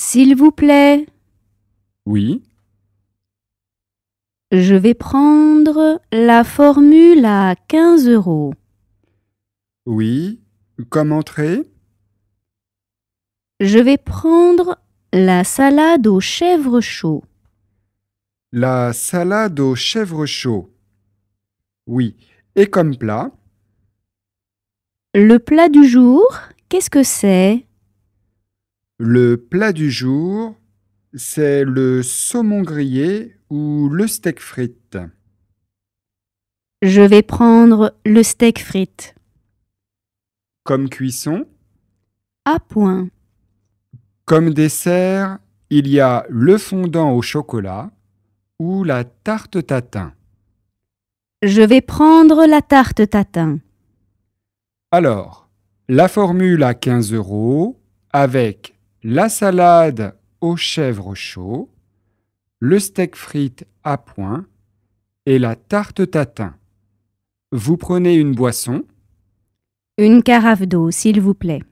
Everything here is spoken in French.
S'il vous plaît. Oui. Je vais prendre la formule à 15 euros. Oui. Comme entrée Je vais prendre la salade au chèvre chaud. La salade au chèvre chaud. Oui. Et comme plat Le plat du jour, qu'est-ce que c'est le plat du jour, c'est le saumon grillé ou le steak frites. Je vais prendre le steak frites. Comme cuisson À point. Comme dessert, il y a le fondant au chocolat ou la tarte tatin. Je vais prendre la tarte tatin. Alors, la formule à 15 euros avec la salade aux chèvres chaud, le steak frites à point et la tarte tatin. Vous prenez une boisson Une carafe d'eau, s'il vous plaît.